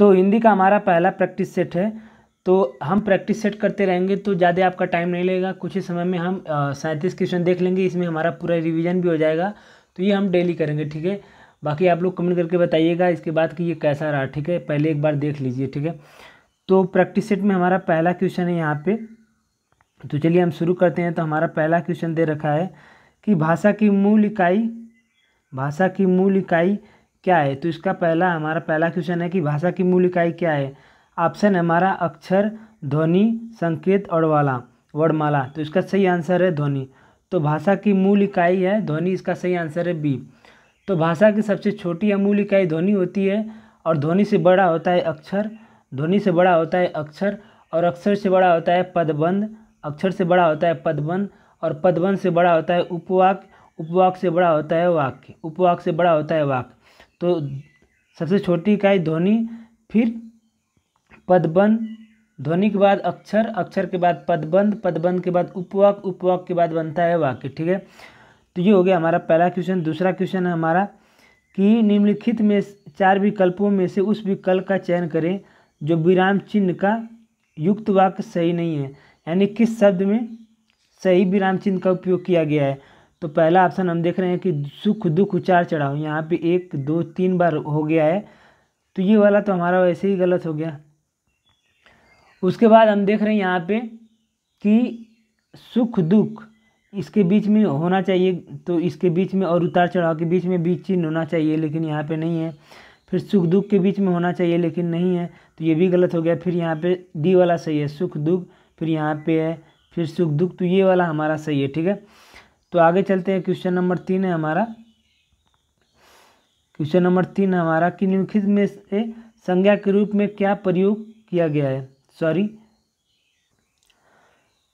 तो हिंदी का हमारा पहला प्रैक्टिस सेट है तो हम प्रैक्टिस सेट करते रहेंगे तो ज़्यादा आपका टाइम नहीं लगेगा कुछ ही समय में हम सैंतीस क्वेश्चन देख लेंगे इसमें हमारा पूरा रिवीजन भी हो जाएगा तो ये हम डेली करेंगे ठीक है बाकी आप लोग कमेंट करके बताइएगा इसके बाद कि ये कैसा रहा ठीक है पहले एक बार देख लीजिए ठीक है तो प्रैक्टिस सेट में हमारा पहला क्वेश्चन है यहाँ पे तो चलिए हम शुरू करते हैं तो हमारा पहला क्वेश्चन दे रखा है कि भाषा की मूल इकाई भाषा की मूल इकाई क्या है तो इसका पहला हमारा पहला क्वेश्चन है कि भाषा की मूल इकाई क्या है ऑप्शन है हमारा अक्षर ध्वनि संकेत और वाला वर्णमाला तो इसका सही आंसर है ध्वनि तो भाषा की मूल इकाई है ध्वनि इसका सही आंसर है बी तो भाषा की सबसे छोटी या मूल इकाई ध्वनि होती है और ध्वनि से बड़ा होता है अक्षर ध्वनि से बड़ा होता है अक्षर और अक्षर से बड़ा होता है पदबंध अक्षर से बड़ा होता है पदबंध और पदबंध से बड़ा होता है उपवाक उपवाक से बड़ा होता है वाक्य उपवाक से बड़ा होता है वाक्य तो सबसे छोटी इकाई ध्वनि फिर पदबंध ध्वनि के बाद अक्षर अक्षर के बाद पदबंध पदबंध के बाद उपवाक उपवाक के बाद बनता है वाक्य ठीक है तो ये हो गया हमारा पहला क्वेश्चन दूसरा क्वेश्चन है हमारा कि निम्नलिखित में चार विकल्पों में से उस विकल्प का चयन करें जो विराम चिन्ह का युक्त वाक्य सही नहीं है यानी किस शब्द में सही विराम चिन्ह का उपयोग किया गया है तो पहला ऑप्शन हम देख रहे हैं कि सुख दुख उचार चढ़ाओ यहाँ पे एक दो तीन बार हो गया है तो ये वाला तो हमारा वैसे ही गलत हो गया उसके बाद हम देख रहे हैं यहाँ पे कि सुख दुख इसके बीच में होना चाहिए तो इसके बीच में और उतार चढ़ाव के बीच में बीच चिन्ह होना चाहिए लेकिन यहाँ पे नहीं है फिर सुख दुख के बीच में होना चाहिए लेकिन नहीं है तो ये भी गलत हो गया फिर यहाँ पे डी वाला सही है सुख दुख फिर यहाँ पे है फिर सुख दुख तो ये वाला हमारा सही है ठीक है तो आगे चलते हैं क्वेश्चन नंबर तीन है हमारा क्वेश्चन नंबर तीन हमारा कि निम्नलिखित में से संज्ञा के रूप में क्या प्रयोग किया गया है सॉरी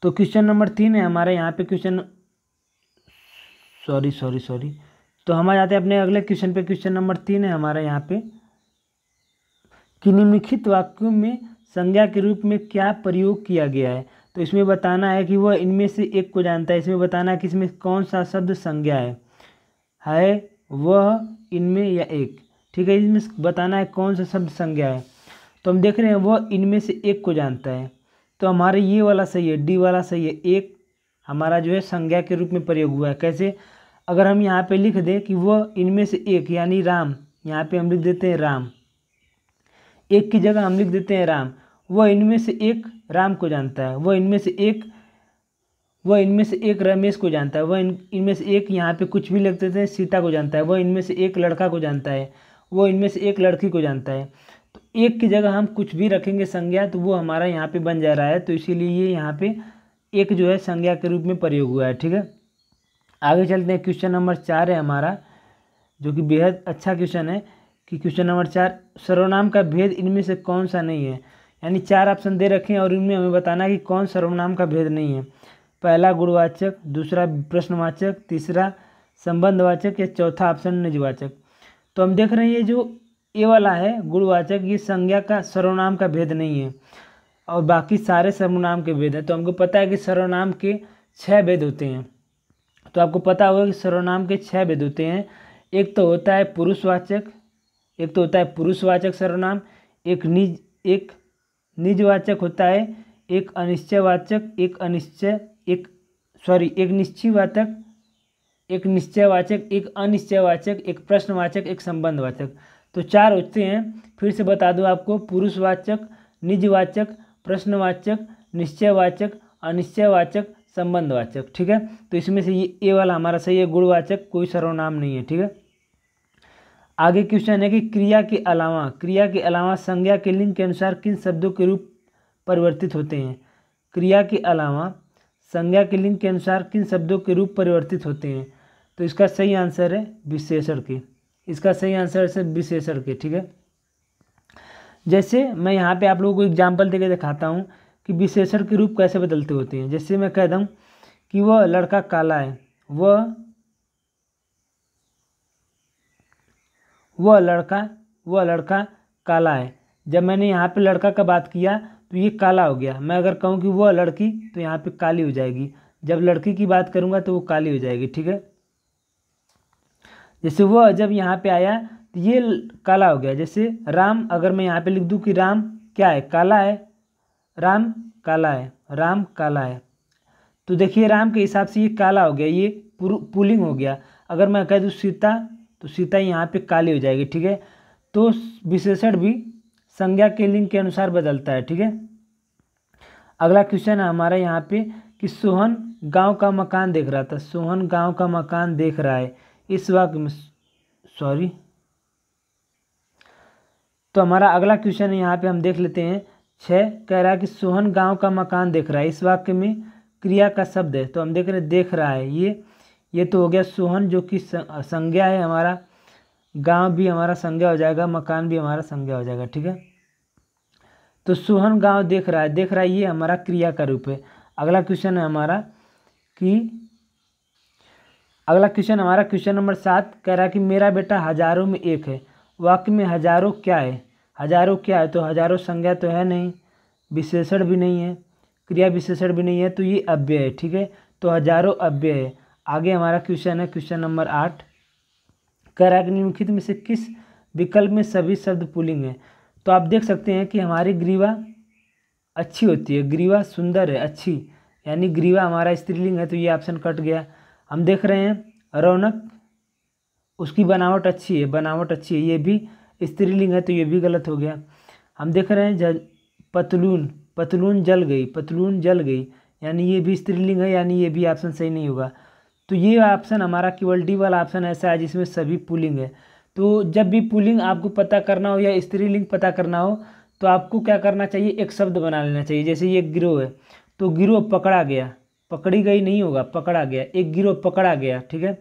तो क्वेश्चन नंबर तीन है हमारे यहाँ पे क्वेश्चन सॉरी सॉरी सॉरी तो हम आ जाते हैं अपने अगले क्वेश्चन पे क्वेश्चन नंबर तीन है हमारे यहाँ पे कि निम्नलिखित वाक्यों में संज्ञा के रूप में क्या प्रयोग किया गया है तो इसमें बताना है कि वह इनमें से एक को जानता है इसमें बताना है कि इसमें कौन सा शब्द संज्ञा है है वह इनमें या एक ठीक है इसमें बताना है कौन सा शब्द संज्ञा है तो हम देख रहे हैं वह इनमें से एक को जानता है तो हमारे ये वाला सही है डी वाला सही है एक हमारा जो है संज्ञा के रूप में प्रयोग हुआ है कैसे अगर हम यहाँ पे लिख दें कि वह इनमें से एक यानी राम यहाँ पे हम लिख देते हैं राम एक की जगह हम लिख देते हैं राम वह इनमें से एक राम को जानता है वह इनमें से एक वह इनमें से एक रमेश को जानता है वह इन इनमें से एक यहाँ पे कुछ भी लिख देते हैं सीता को जानता है वह इनमें से एक लड़का को जानता है वह इनमें से एक लड़की को जानता है तो एक की जगह हम कुछ भी रखेंगे संज्ञा तो वो हमारा यहाँ पे बन जा रहा है तो इसीलिए ये यहाँ पे एक जो है संज्ञा के रूप में प्रयोग हुआ है ठीक है आगे चलते हैं क्वेश्चन नंबर चार है हमारा जो कि बेहद अच्छा क्वेश्चन है कि क्वेश्चन नंबर चार सर्वनाम का भेद इनमें से कौन सा नहीं है यानी चार ऑप्शन दे रखे हैं और इनमें हमें बताना है कि कौन सर्वनाम का भेद नहीं है पहला गुणवाचक दूसरा प्रश्नवाचक तीसरा संबंधवाचक या चौथा ऑप्शन निजवाचक तो हम देख रहे हैं ये जो ये वाला है गुणवाचक ये संज्ञा का सर्वनाम का भेद नहीं है और बाकी सारे सर्वनाम के भेद हैं तो हमको पता है कि सर्वनाम के छः भेद होते हैं तो आपको पता होगा कि सर्वनाम के छः भेद होते हैं एक तो होता है पुरुषवाचक एक तो होता है पुरुषवाचक सर्वनाम एक निज एक निजवाचक होता है एक अनिश्चयवाचक एक अनिश्चय एक सॉरी एक निश्चयवाचक एक निश्चयवाचक एक अनिश्चयवाचक एक प्रश्नवाचक एक संबंधवाचक तो चार होते हैं फिर से बता दूं आपको पुरुषवाचक निजवाचक प्रश्नवाचक निश्चयवाचक अनिश्चयवाचक संबंधवाचक ठीक है तो इसमें से ये ए वाला हमारा सही है गुणवाचक कोई सर्वनाम नहीं है ठीक है आगे क्वेश्चन है कि क्रिया के अलावा क्रिया के अलावा संज्ञा के लिंग के अनुसार किन शब्दों के रूप परिवर्तित होते हैं क्रिया के अलावा संज्ञा के लिंग के अनुसार किन शब्दों के रूप परिवर्तित होते हैं तो इसका सही आंसर है विशेषण के इसका सही आंसर है विशेषण के ठीक है जैसे मैं यहाँ पे आप लोगों को एग्जाम्पल देकर दिखाता हूँ कि विशेषण के रूप कैसे बदलते होते हैं जैसे मैं कह दूँ कि वह लड़का काला है वह वह लड़का वह लड़का काला है जब मैंने यहाँ पे लड़का का बात किया तो ये काला हो गया मैं अगर कहूँ कि वह लड़की तो यहाँ पे काली हो जाएगी जब लड़की की बात करूँगा तो वो काली हो जाएगी ठीक है जैसे वह जब यहाँ पे आया तो ये काला हो गया जैसे राम अगर मैं यहाँ पे लिख दूँ कि राम क्या है काला है राम काला है राम काला है तो देखिए राम के हिसाब से ये काला हो गया ये पुलिंग हो गया अगर मैं कह दूँ सीता तो सीता यहाँ पे काली हो जाएगी ठीक है तो विशेषण भी संज्ञा के लिंग के अनुसार बदलता है ठीक है अगला क्वेश्चन है हमारा यहाँ पे कि सोहन गांव का मकान देख रहा था सोहन गांव का मकान देख रहा है इस वाक्य में सॉरी तो हमारा अगला क्वेश्चन है यहाँ पे हम देख लेते हैं छः कह रहा है कि सोहन गांव का मकान देख रहा है इस वाक्य में क्रिया का शब्द है तो हम देख रहे हैं देख रहा है ये ये तो हो गया सोहन जो कि संज्ञा है हमारा गांव भी हमारा संज्ञा हो जाएगा मकान भी हमारा संज्ञा हो जाएगा ठीक है तो सोहन गांव देख रहा है देख रहा है ये हमारा क्रिया का रूप है अगला क्वेश्चन है हमारा कि अगला क्वेश्चन हमारा क्वेश्चन नंबर सात कह रहा है कि मेरा बेटा हजारों में एक है वाक्य में हजारों क्या है हजारों क्या है तो हजारों संज्ञा तो है नहीं विशेषण भी नहीं है क्रिया विशेषण भी नहीं है तो ये अव्यय है ठीक है तो हजारों अव्यय है आगे हमारा क्वेश्चन है क्वेश्चन नंबर आठ कराग निम्नलिखित में से किस विकल्प में सभी शब्द पुलिंग है तो आप देख सकते हैं कि हमारी ग्रीवा अच्छी होती है ग्रीवा सुंदर है अच्छी यानी ग्रीवा हमारा स्त्रीलिंग है तो ये ऑप्शन कट गया हम देख रहे हैं रौनक उसकी बनावट अच्छी है बनावट अच्छी है ये भी स्त्रीलिंग है तो ये भी गलत हो गया हम देख रहे हैं ज पतलून पतलून जल गई पतलून जल गई यानी ये भी स्त्रीलिंग है यानी ये भी ऑप्शन सही नहीं होगा तो ये ऑप्शन हमारा केवल डी वाला ऑप्शन ऐसा है जिसमें सभी पुलिंग है तो जब भी पुलिंग आपको पता करना हो या स्त्रीलिंग पता करना हो तो आपको क्या करना चाहिए एक शब्द बना लेना चाहिए जैसे ये गिरोह है तो गिरोह पकड़ा गया पकड़ी गई नहीं होगा पकड़ा गया एक गिरोह पकड़ा गया ठीक है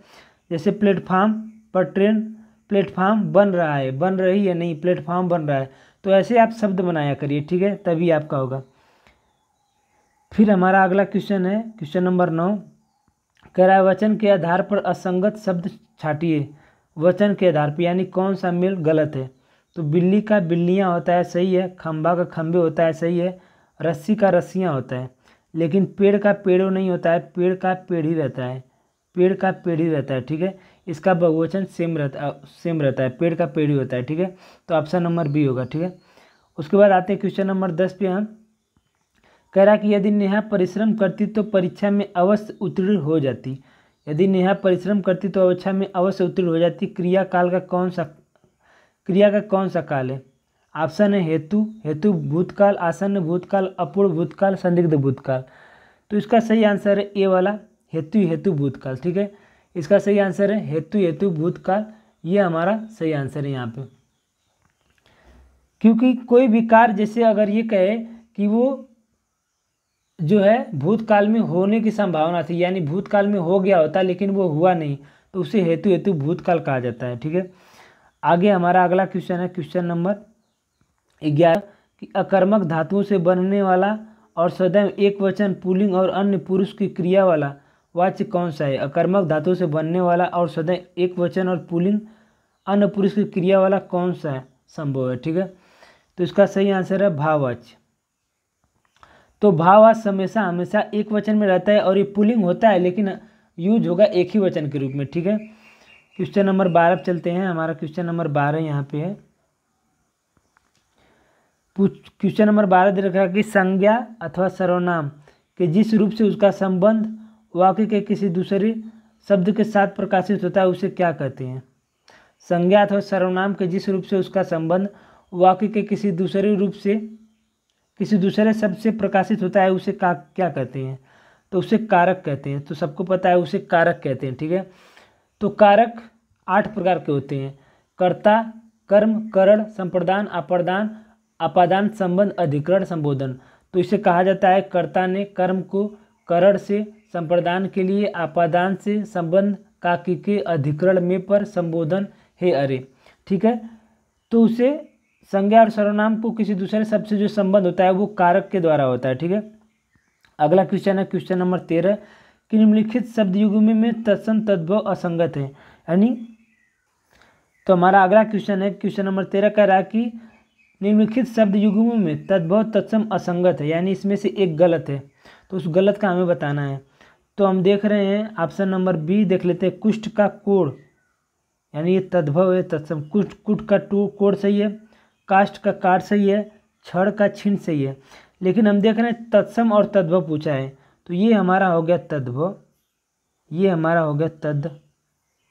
जैसे प्लेटफार्म पर ट्रेन प्लेटफार्म बन रहा है बन रही है नहीं प्लेटफार्म बन रहा है तो ऐसे आप शब्द बनाया करिए ठीक है तभी आपका होगा फिर हमारा अगला क्वेश्चन है क्वेश्चन नंबर नौ कह रहा है वचन के आधार पर असंगत शब्द छाटिए वचन के आधार पर यानी कौन सा मेल गलत है तो बिल्ली का बिल्लियाँ होता है सही है खम्बा का खम्बे होता है सही है रस्सी का रस्सियाँ होता है लेकिन पेड़ का पेड़ों नहीं होता है पेड़ का पेड़ ही रहता है पेड़ का पेड़ ही रहता है ठीक है इसका बहुवचन सेम रहता सेम रहता है पेड़ का पेड़ ही होता है ठीक है तो ऑप्शन नंबर बी होगा ठीक है उसके बाद आते हैं क्वेश्चन नंबर दस पे हम कह रहा कि यदि नेहा परिश्रम करती तो परीक्षा में अवश्य उत्तीर्ण हो जाती यदि नेहा परिश्रम करती तो अवच्छा में अवश्य उत्तीर्ण हो जाती क्रियाकाल का कौन सा क्रिया का कौन सा काल है ऑप्शन है हेतु हेतु भूतकाल आसन्न भूतकाल अपूर्ण भूतकाल संदिग्ध भूतकाल तो इसका सही आंसर है ए वाला हेतु हेतु भूतकाल ठीक है इसका सही आंसर है हेतु हेतु भूतकाल ये हमारा सही आंसर है यहाँ पे क्योंकि कोई भी कार्य जैसे अगर ये कहे कि वो जो है भूतकाल में होने की संभावना थी यानी भूतकाल में हो गया होता लेकिन वो हुआ नहीं तो उसे हेतु हेतु भूतकाल कहा जाता है ठीक है आगे हमारा अगला क्वेश्चन है क्वेश्चन नंबर ग्यारह कि अकर्मक धातुओं से बनने वाला और सदैव एक वचन पुलिंग और अन्य पुरुष की क्रिया वाला वाच्य कौन सा है अकर्मक धातुओं से बनने वाला और सदैव एक वचन और पुलिंग अन्य पुरुष की क्रिया वाला कौन सा है संभव है ठीक है तो इसका सही आंसर है भाववाच्य तो भावास हमेशा हमेशा एक वचन में रहता है और ये पुलिंग होता है लेकिन यूज होगा एक ही वचन के रूप में ठीक है क्वेश्चन नंबर बारह चलते हैं हमारा क्वेश्चन नंबर बारह यहाँ पे है क्वेश्चन नंबर बारह दे रखा कि संज्ञा अथवा सर्वनाम के जिस रूप से उसका संबंध वाक्य के किसी दूसरे शब्द के साथ प्रकाशित होता है उसे क्या कहते हैं संज्ञा अथवा सर्वनाम के जिस रूप से उसका संबंध वाक्य के किसी दूसरे रूप से किसी दूसरे शब्द से प्रकाशित होता है उसे का क्या कहते हैं तो उसे कारक कहते हैं तो सबको पता है उसे कारक कहते हैं ठीक है तो कारक आठ प्रकार के होते हैं कर्ता कर्म करण संप्रदान अपरदान अपादान संबंध अधिकरण संबोधन तो इसे कहा जाता है कर्ता ने कर्म को करण से संप्रदान के लिए आपादान से संबंध काकी के अधिकरण में पर संबोधन है अरे ठीक है तो उसे संज्ञा और सर्वनाम को किसी दूसरे शब्द से जो संबंध होता है वो कारक के द्वारा होता है ठीक है अगला क्वेश्चन है क्वेश्चन नंबर तेरह कि निम्नलिखित शब्द युग में, में तत्सम तद्भव असंगत है यानी तो हमारा अगला क्वेश्चन है क्वेश्चन नंबर तेरह कह रहा है कि निम्नलिखित शब्द युगमों में तद्भव तत्सम असंगत है यानी इसमें से एक गलत है तो उस गलत का हमें बताना है तो हम देख रहे हैं ऑप्शन नंबर बी देख लेते हैं कुष्ठ का कोड यानी ये तद्भव है तत्सम कुष्ठ कुट का टू कोड सही है कास्ट का कार सही है छड़ का छिन्न सही है लेकिन हम देख रहे हैं तत्सम और तद्भव पूछा है तो ये हमारा हो गया तद्भव ये हमारा हो गया तद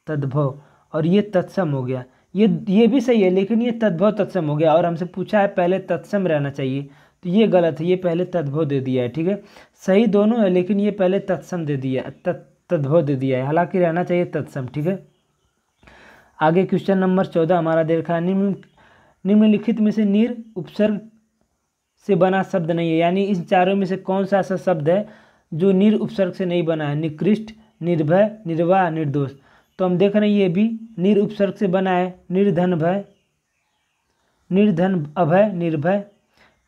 तद्भव और ये तत्सम हो गया ये ये भी सही है लेकिन ये तद्भव तत्सम हो गया और हमसे पूछा है पहले तत्सम रहना चाहिए तो ये गलत है ये पहले तद्भव दे दिया है ठीक है सही दोनों है लेकिन ये पहले तत्सम दे दिया तत् तद्भव दे दिया है हालांकि रहना चाहिए तत्सम ठीक है आगे क्वेश्चन नंबर चौदह हमारा देर निम्न निम्नलिखित में से निर उपसर्ग से बना शब्द नहीं है यानी इन चारों में से कौन सा ऐसा शब्द है जो निर उपसर्ग से नहीं बना है निकृष्ट निर्भय निर्वाह निर्दोष तो हम देख रहे हैं ये भी निर उपसर्ग से बना है निर्धन भय निर्धन अभय निर्भय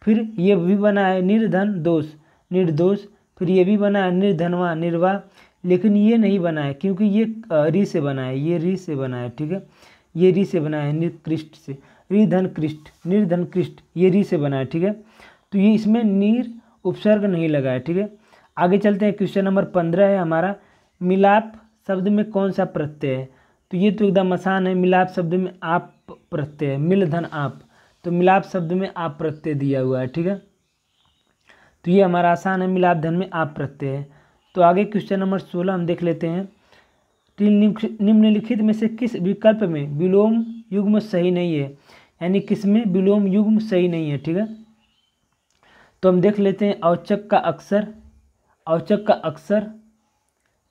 फिर ये भी बना है निर्धन दोष निर्दोष फिर ये भी बना है निर्धनवा निर्वाह लेकिन ये नहीं बना है क्योंकि ये री से बना है ये री से बना है ठीक है ये री से बना है निकृष्ट से रिधन कृष्ट निर्धन कृष्ट ये री से बना है ठीक है तो ये इसमें नीर उपसर्ग नहीं लगा है ठीक है आगे चलते हैं क्वेश्चन नंबर पंद्रह है हमारा मिलाप शब्द में कौन सा प्रत्यय है तो ये तो एकदम आसान है मिलाप शब्द में आप प्रत्यय है मिलधन आप तो मिलाप शब्द में आप प्रत्यय दिया हुआ है ठीक है तो ये हमारा आसान है मिलाप धन में आप प्रत्यय है तो आगे क्वेश्चन नंबर सोलह हम देख लेते हैं निम्नलिखित में से किस विकल्प में विलोम युग्म सही नहीं है यानी किसमें विलोम युग्म सही नहीं है ठीक है तो हम देख लेते हैं औचक का अक्सर औचक का अक्सर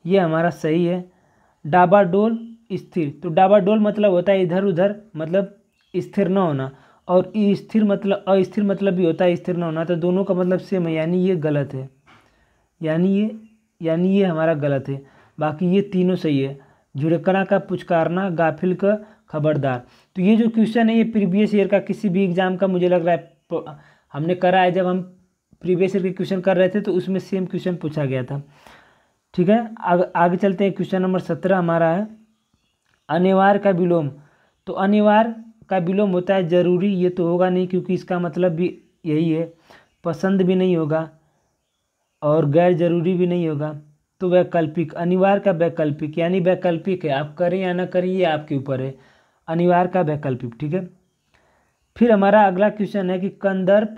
ये हमारा सही है डाबाडोल स्थिर तो डाबाडोल मतलब होता है इधर उधर मतलब स्थिर ना होना और स्थिर मतलब अस्थिर मतलब भी होता है स्थिर ना होना तो दोनों का मतलब सेम है यानी ये गलत है यानी ये यानी ये हमारा गलत है बाकी ये तीनों सही है झुड़कना का पुचकारना गाफिल का खबरदार तो ये जो क्वेश्चन है ये प्रीवियस ईयर का किसी भी एग्ज़ाम का मुझे लग रहा है हमने करा है जब हम प्रीवियस ईयर के क्वेश्चन कर रहे थे तो उसमें सेम क्वेश्चन पूछा गया था ठीक है आग, आगे चलते हैं क्वेश्चन नंबर सत्रह हमारा है अनिवार्य का विलोम तो अनिवार्य का विलोम होता है ज़रूरी ये तो होगा नहीं क्योंकि इसका मतलब भी यही है पसंद भी नहीं होगा और गैर ज़रूरी भी नहीं होगा तो वैकल्पिक अनिवार्य का वैकल्पिक यानी वैकल्पिक है आप करें या ना करें ये आपके ऊपर है अनिवार्य का वैकल्पिक ठीक है फिर हमारा अगला क्वेश्चन है कि कंदर्प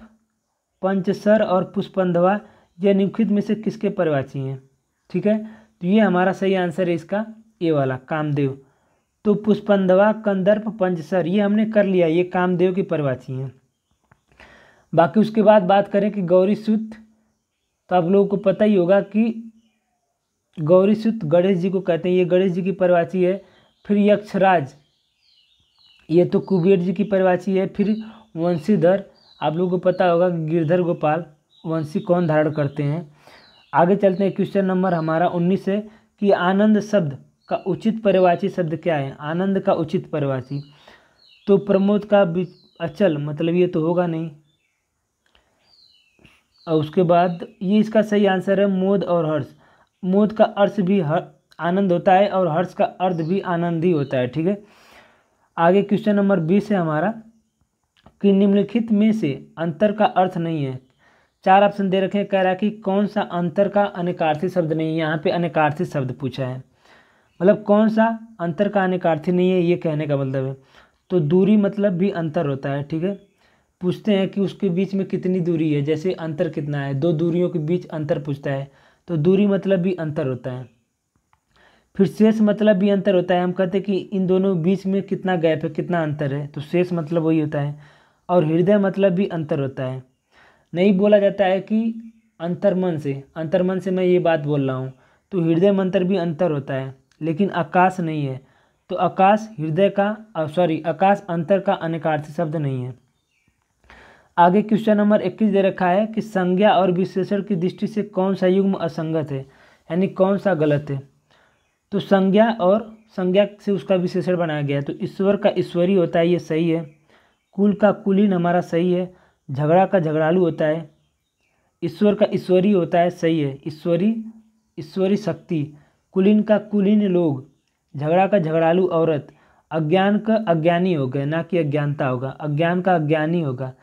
पंचसर और पुष्पंधवा ये निम्नलिखित में से किसके परिवाची हैं ठीक है तो ये हमारा सही आंसर है इसका ए वाला कामदेव तो पुष्पंधवा कंदर्प पंचसर ये हमने कर लिया ये कामदेव की परिवाची हैं बाकी उसके बाद बात करें कि गौरी सूत तो आप लोगों को पता ही होगा कि गौरी सूत गणेश जी को कहते हैं ये गणेश जी की परिवाची है फिर यक्षराज ये तो कुबेर जी की परिवाची है फिर वंशीधर आप लोगों को पता होगा कि गिरधर गोपाल वंशी कौन धारण करते हैं आगे चलते हैं क्वेश्चन नंबर हमारा उन्नीस है कि आनंद शब्द का उचित परिवाची शब्द क्या है आनंद का उचित परिवाची तो प्रमोद का अचल मतलब ये तो होगा नहीं और उसके बाद ये इसका सही आंसर है मोद और हर्ष मोद का अर्थ भी हर आनंद होता है और हर्ष का अर्थ भी आनंद ही होता है ठीक है आगे क्वेश्चन नंबर बीस है हमारा कि निम्नलिखित में से अंतर का अर्थ नहीं है चार ऑप्शन दे रखे हैं कह रहा है कि कौन सा अंतर का अनेकार्थी शब्द नहीं है यहाँ पे अनेकार्थी शब्द पूछा है मतलब कौन सा अंतर का अनेकार्थी नहीं है ये कहने का मतलब है तो दूरी मतलब भी अंतर होता है ठीक है पूछते हैं कि उसके बीच में कितनी दूरी है जैसे अंतर कितना है दो दूरियों के बीच अंतर पूछता है तो दूरी मतलब भी अंतर होता है फिर शेष मतलब भी अंतर होता है हम कहते हैं कि इन दोनों बीच में कितना गैप है कितना अंतर है तो शेष मतलब वही होता है और हृदय मतलब भी अंतर होता है नहीं बोला जाता है कि अंतर्मन से अंतर्मन से मैं ये बात बोल रहा हूँ तो हृदय मंत्र भी अंतर होता है लेकिन आकाश नहीं है तो आकाश हृदय का सॉरी आकाश अंतर का अनेकार्थी शब्द नहीं है आगे क्वेश्चन नंबर इक्कीस दे रखा है कि संज्ञा और विशेषण की दृष्टि से कौन सा युग्म असंगत है यानी कौन सा गलत है तो संज्ञा और संज्ञा से उसका विशेषण बनाया गया है तो ईश्वर का ईश्वरी होता है ये सही है कुल का कुलीन हमारा सही है झगड़ा का झगड़ालू होता है ईश्वर का ईश्वरी होता है सही है ईश्वरी ईश्वरी शक्ति कुलीन का कुलीन लोग झगड़ा का झगड़ालू औरत अज्ञान का अज्ञानी हो गया ना कि अज्ञानता होगा अज्ञान का अज्ञानी होगा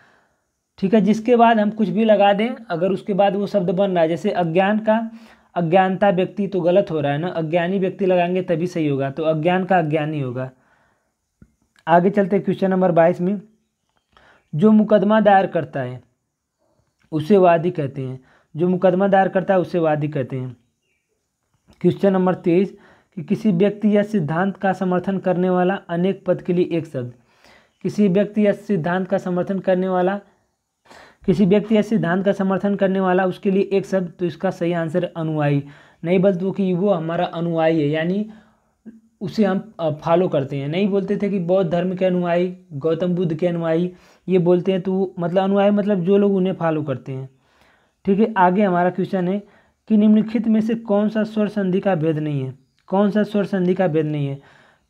ठीक है जिसके बाद हम कुछ भी लगा दें अगर उसके बाद वो शब्द बन रहा है जैसे अज्ञान का अज्ञानता व्यक्ति तो गलत हो रहा है ना अज्ञानी व्यक्ति लगाएंगे तभी सही होगा तो अज्ञान का अज्ञानी होगा आगे चलते क्वेश्चन नंबर बाईस में जो मुकदमा दायर करता है उसे वादी कहते हैं जो मुकदमा दायर करता है उसे वादी कहते हैं क्वेश्चन नंबर तेईस कि किसी व्यक्ति या सिद्धांत का समर्थन करने वाला अनेक पद के लिए एक शब्द किसी व्यक्ति या सिद्धांत का समर्थन करने वाला किसी व्यक्ति या सिद्धांत का समर्थन करने वाला उसके लिए एक शब्द तो इसका सही आंसर अनुयायी नहीं बोलते कि वो हमारा अनुयायी है यानी उसे हम फॉलो करते हैं नहीं बोलते थे कि बौद्ध धर्म के अनुयायी गौतम बुद्ध के अनुयायी ये बोलते हैं तो मतलब अनुयायी मतलब जो लोग उन्हें फॉलो करते हैं ठीक है आगे हमारा क्वेश्चन है कि निम्नलिखित में से कौन सा स्वर संधि का भेद नहीं है कौन सा स्वर संधि का भेद नहीं है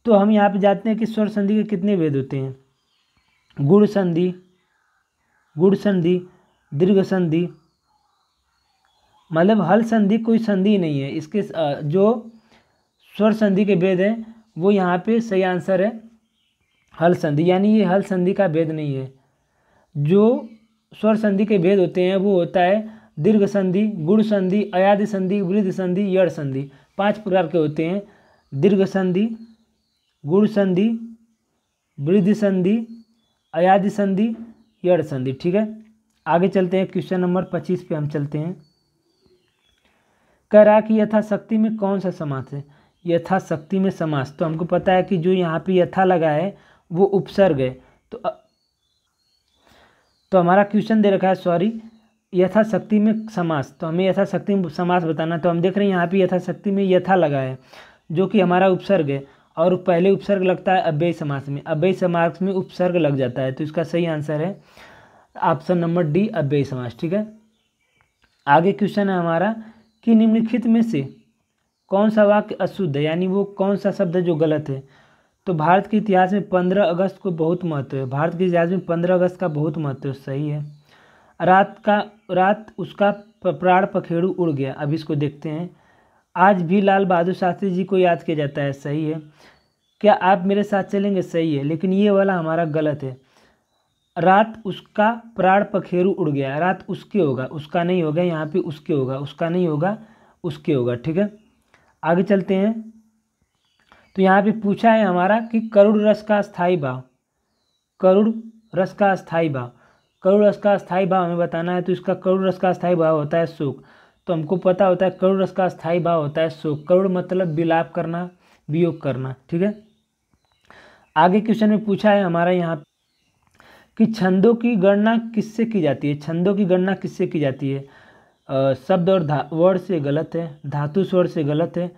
तो हम यहाँ पे जानते हैं कि स्वर संधि के कितने भेद होते हैं गुड़ संधि गुड़ संधि दीर्घ संधि मतलब हल संधि कोई संधि नहीं है इसके जो स्वर संधि के भेद हैं वो यहाँ पे सही आंसर है हल संधि यानी ये हल संधि का भेद नहीं है जो स्वर संधि के भेद होते हैं वो होता है दीर्घ संधि गुड़ संधि अयाधि संधि वृद्ध संधि यड़ संधि पांच प्रकार के होते हैं दीर्घ संधि गुड़ संधि वृद्ध संधि अयाधि संधि यह संधि ठीक है आगे चलते हैं क्वेश्चन नंबर पच्चीस पे हम चलते हैं कह रहा कि यथाशक्ति में कौन सा समास है यथाशक्ति में समास तो हमको पता है कि जो यहाँ पे यथा लगा है वो उपसर्ग है तो तो हमारा क्वेश्चन दे रखा है सॉरी यथाशक्ति में समास तो हमें यथाशक्ति में समास बताना तो हम देख रहे हैं यहाँ पे यथाशक्ति में यथा लगा है जो कि हमारा उपसर्ग है और पहले उपसर्ग लगता है अव्यय समास में अव्यय समास में उपसर्ग लग जाता है तो इसका सही आंसर है ऑप्शन नंबर डी अव्यय समास ठीक है आगे क्वेश्चन है हमारा कि निम्नलिखित में से कौन सा वाक्य अशुद्ध है यानी वो कौन सा शब्द है जो गलत है तो भारत के इतिहास में पंद्रह अगस्त को बहुत महत्व है भारत के इतिहास में पंद्रह अगस्त का बहुत महत्व सही है रात का रात उसका प्राण पखेड़ू उड़ गया अब इसको देखते हैं आज भी लाल बहादुर शास्त्री जी को याद किया जाता है सही है क्या आप मेरे साथ चलेंगे सही है लेकिन ये वाला हमारा गलत है रात उसका प्राण पखेरु उड़ गया रात उसके होगा उसका नहीं होगा यहाँ पे उसके होगा उसका नहीं होगा उसके होगा ठीक है आगे चलते हैं तो यहाँ पे पूछा है हमारा कि करुड़ रस का स्थाई भाव करुड़ रस का स्थाई भाव करुड़ रस का स्थाई भाव हमें बताना है तो इसका करुड़ रस का स्थाई भाव होता है शोक तो हमको पता होता है करुण रस का स्थायी भाव होता है शोक करुण मतलब विलाप करना वियोग करना ठीक है आगे क्वेश्चन में पूछा है हमारा यहाँ कि छंदों की गणना किससे की जाती है छंदों की गणना किससे की जाती है शब्द और वर्ड वर्ण से गलत है धातु स्वर से गलत है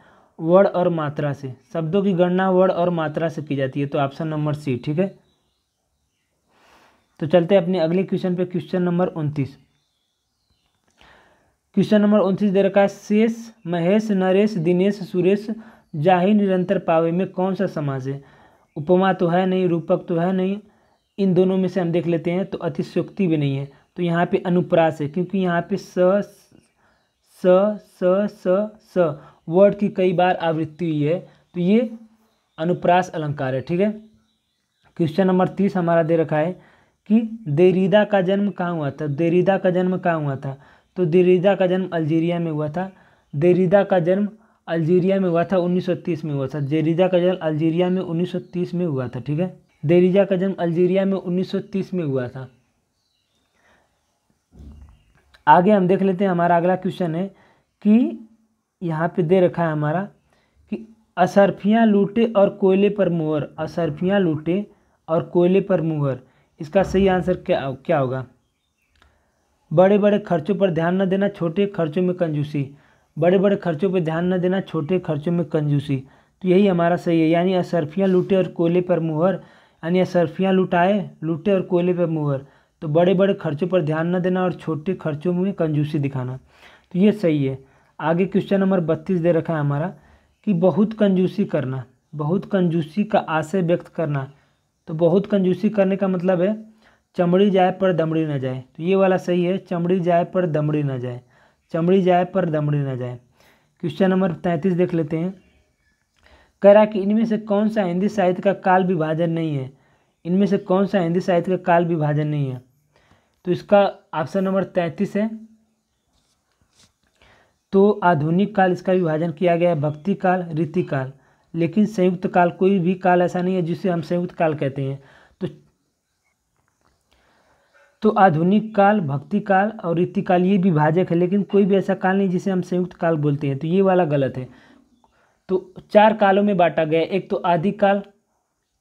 वर्ड और मात्रा से शब्दों की गणना वर्ड और मात्रा से की जाती है तो ऑप्शन नंबर सी ठीक है तो चलते हैं अपने अगले क्वेश्चन पे क्वेश्चन नंबर उनतीस क्वेश्चन नंबर उनतीस दे रखा है शेष महेश नरेश दिनेश सुरेश जाहि निरंतर पावे में कौन सा समाज है उपमा तो है नहीं रूपक तो है नहीं इन दोनों में से हम देख लेते हैं तो अतिशोक्ति भी नहीं है तो यहाँ पे अनुप्रास है क्योंकि यहाँ पे स स स स स वर्ड की कई बार आवृत्ति हुई है तो ये अनुप्रास अलंकार है ठीक है क्वेश्चन नंबर तीस हमारा दे रखा है कि देरीदा का जन्म कहाँ हुआ था देरीदा का जन्म कहाँ हुआ था तो दरीदा का जन्म अल्जीरिया में हुआ था देरीदा का जन्म अल्जीरिया में हुआ था 1930 में हुआ था जेरीदा का जन्म अल्जीरिया में 1930 में हुआ था ठीक है देरीजा का जन्म अल्जीरिया में 1930 में हुआ था आगे हम देख लेते हैं हमारा अगला क्वेश्चन है कि यहाँ पे दे रखा है हमारा कि असरफियाँ लूटे और कोयले पर मुहर असरफियाँ लूटे और कोयले पर मुहर इसका सही आंसर क्या क्या होगा बड़े बड़े खर्चों पर ध्यान न देना छोटे खर्चों में कंजूसी बड़े बड़े खर्चों पर ध्यान न देना छोटे खर्चों में कंजूसी तो यही हमारा सही है यानी असरफियाँ लूटे और कोयले पर मुहर यानी असरफियाँ लुटाए लूटे और कोयले पर मुहर तो बड़े बड़े खर्चों पर ध्यान न देना और छोटे खर्चों में कंजूसी दिखाना तो ये सही है आगे क्वेश्चन नंबर बत्तीस दे रखा है हमारा कि बहुत कंजूसी करना बहुत कंजूसी का आशय व्यक्त करना तो बहुत कंजूसी करने का मतलब है चमड़ी जाए पर दमड़ी ना जाए तो ये वाला सही है चमड़ी जाए पर दमड़ी न जाए चमड़ी जाए पर दमड़ी न जाए क्वेश्चन नंबर तैंतीस देख लेते हैं कह रहा कि इनमें से कौन सा हिंदी साहित्य का काल विभाजन नहीं है इनमें से कौन सा हिंदी साहित्य का काल विभाजन नहीं है तो इसका ऑप्शन नंबर तैंतीस है तो आधुनिक काल इसका विभाजन किया गया है भक्ति काल रीति काल लेकिन संयुक्त काल कोई भी काल ऐसा नहीं है जिसे हम संयुक्त काल कहते हैं तो आधुनिक काल भक्ति काल और रीति काल ये विभाजक है लेकिन कोई भी ऐसा काल नहीं जिसे हम संयुक्त काल बोलते हैं तो ये वाला गलत है तो चार कालों में बांटा गया एक तो आदिकाल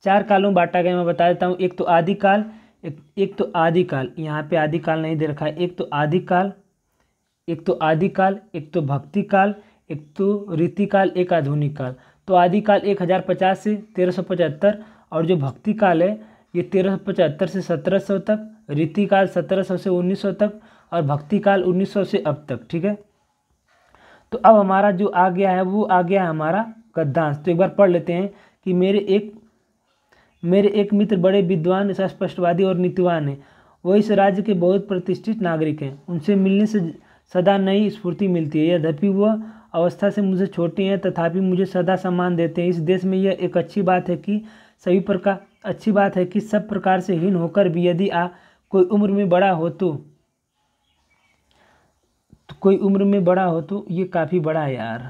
चार कालों में बांटा गया मैं बता देता हूँ एक तो आदिकाल एक, एक तो आदिकाल यहाँ पे आदिकाल नहीं दे रखा है एक तो आदिकाल एक तो आदिकाल एक तो भक्ति काल एक तो रीति काल एक आधुनिक काल तो आदिकाल एक हज़ार पचास से तेरह सौ पचहत्तर और जो भक्ति काल है ये तेरह से सत्रह सौ तक रीति काल सत्रह सौ से उन्नीस सौ तक और भक्ति काल उन्नीस सौ से अब तक ठीक है तो अब हमारा जो आ गया है वो आ गया है हमारा गद्दांश तो एक बार पढ़ लेते हैं कि मेरे एक मेरे एक मित्र बड़े विद्वान स्पष्टवादी और नीतिवान हैं वो इस राज्य के बहुत प्रतिष्ठित नागरिक हैं उनसे मिलने से सदा नई स्फूर्ति मिलती है यद्यपि वह अवस्था से मुझे छोटे हैं तथापि मुझे सदा सम्मान देते हैं इस देश में यह एक अच्छी बात है कि सभी प्रकार अच्छी बात है कि सब प्रकार से हीन होकर भी यदि आ कोई उम्र में बड़ा हो तो, तो कोई उम्र में बड़ा हो तो ये काफ़ी बड़ा है यार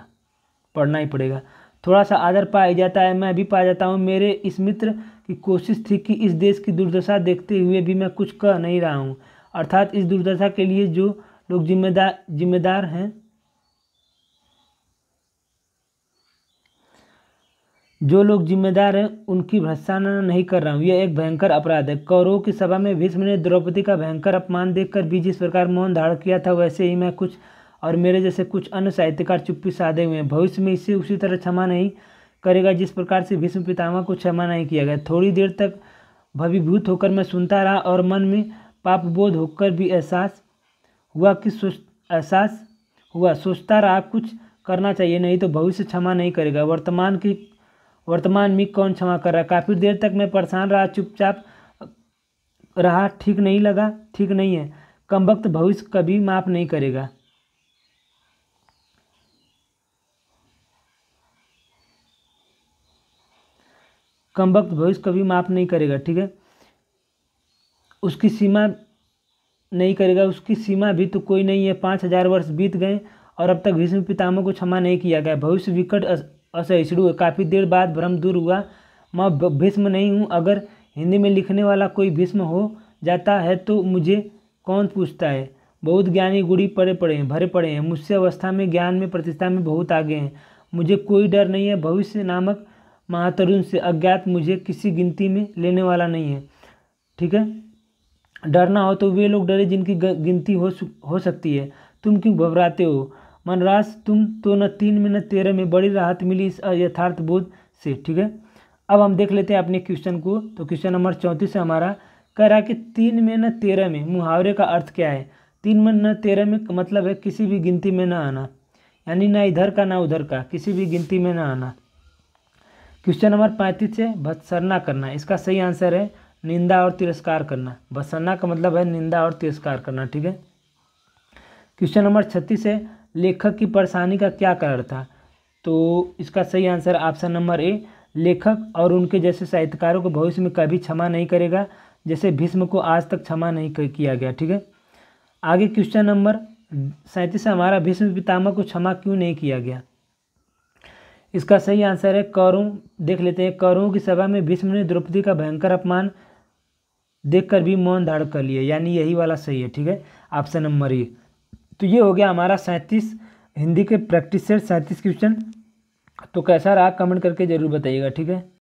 पढ़ना ही पड़ेगा थोड़ा सा आदर पाया जाता है मैं भी पा जाता हूँ मेरे इस मित्र की कोशिश थी कि इस देश की दुर्दशा देखते हुए भी मैं कुछ कह नहीं रहा हूँ अर्थात इस दुर्दशा के लिए जो लोग जिम्मेदार जिम्मेदार हैं जो लोग जिम्मेदार हैं उनकी भर्त्सना नहीं कर रहा हूँ यह एक भयंकर अपराध है कौरवों की सभा में भीष्म ने द्रौपदी का भयंकर अपमान देखकर भी जिस प्रकार मौन धारण किया था वैसे ही मैं कुछ और मेरे जैसे कुछ अन्य साहित्यकार चुप्पी साधे हुए हैं भविष्य में इसे उसी तरह क्षमा नहीं करेगा जिस प्रकार से भीष्म पितामह को क्षमा नहीं किया गया थोड़ी देर तक भविभूत होकर मैं सुनता रहा और मन में पापबोध होकर भी एहसास हुआ कि एहसास हुआ सोचता रहा कुछ करना चाहिए नहीं तो भविष्य क्षमा नहीं करेगा वर्तमान की वर्तमान में कौन क्षमा कर रहा है काफ़ी देर तक मैं परेशान रहा चुपचाप रहा ठीक नहीं लगा ठीक नहीं है कम वक्त भविष्य कभी माफ़ नहीं करेगा कम वक्त भविष्य कभी माफ़ नहीं करेगा ठीक है उसकी सीमा नहीं करेगा उसकी सीमा भी तो कोई नहीं है पाँच हजार वर्ष बीत गए और अब तक भीष्म पितामह को क्षमा नहीं किया गया भविष्य विकट असहिष्णु काफ़ी देर बाद भ्रम दूर हुआ मैं भीष्म नहीं हूँ अगर हिंदी में लिखने वाला कोई भीष्म हो जाता है तो मुझे कौन पूछता है बहुत ज्ञानी गुड़ी पड़े पड़े हैं भरे पड़े हैं मुझसे अवस्था में ज्ञान में प्रतिष्ठा में बहुत आगे हैं मुझे कोई डर नहीं है भविष्य नामक महातरुण से अज्ञात मुझे किसी गिनती में लेने वाला नहीं है ठीक है डरना हो तो वे लोग डरे जिनकी गिनती हो हो सकती है तुम क्यों घबराते हो मनराज तुम तो न तीन में न तेरह में बड़ी राहत मिली इस यथार्थ बोध से ठीक है अब हम देख लेते हैं अपने क्वेश्चन को तो क्वेश्चन नंबर चौंतीस है हमारा कह रहा है कि तीन में न तेरह में मुहावरे का अर्थ क्या है तीन में न तेरह में मतलब है किसी भी गिनती में न आना यानी ना इधर का ना उधर का किसी भी गिनती में न आना क्वेश्चन नंबर पैंतीस है भत्सरना करना इसका सही आंसर है निंदा और तिरस्कार करना भत्सरना का मतलब है निंदा और तिरस्कार करना ठीक है क्वेश्चन नंबर छत्तीस है लेखक की परेशानी का क्या कारण था तो इसका सही आंसर ऑप्शन नंबर ए लेखक और उनके जैसे साहित्यकारों को भविष्य में कभी क्षमा नहीं करेगा जैसे भीष्म को आज तक क्षमा नहीं किया गया ठीक है आगे क्वेश्चन नंबर सैंतीस हमारा भीष्म पितामह को क्षमा क्यों नहीं किया गया इसका सही आंसर है कौरों देख लेते हैं कौरों की सभा में भीष्म ने द्रौपदी का भयंकर अपमान देखकर भी मौन धारण कर लिया यानी यही वाला सही है ठीक है ऑप्शन नंबर ये तो ये हो गया हमारा सैंतीस हिंदी के प्रैक्टिस सेट सैंतीस क्वेश्चन तो कैसा रहा कमेंट करके ज़रूर बताइएगा ठीक है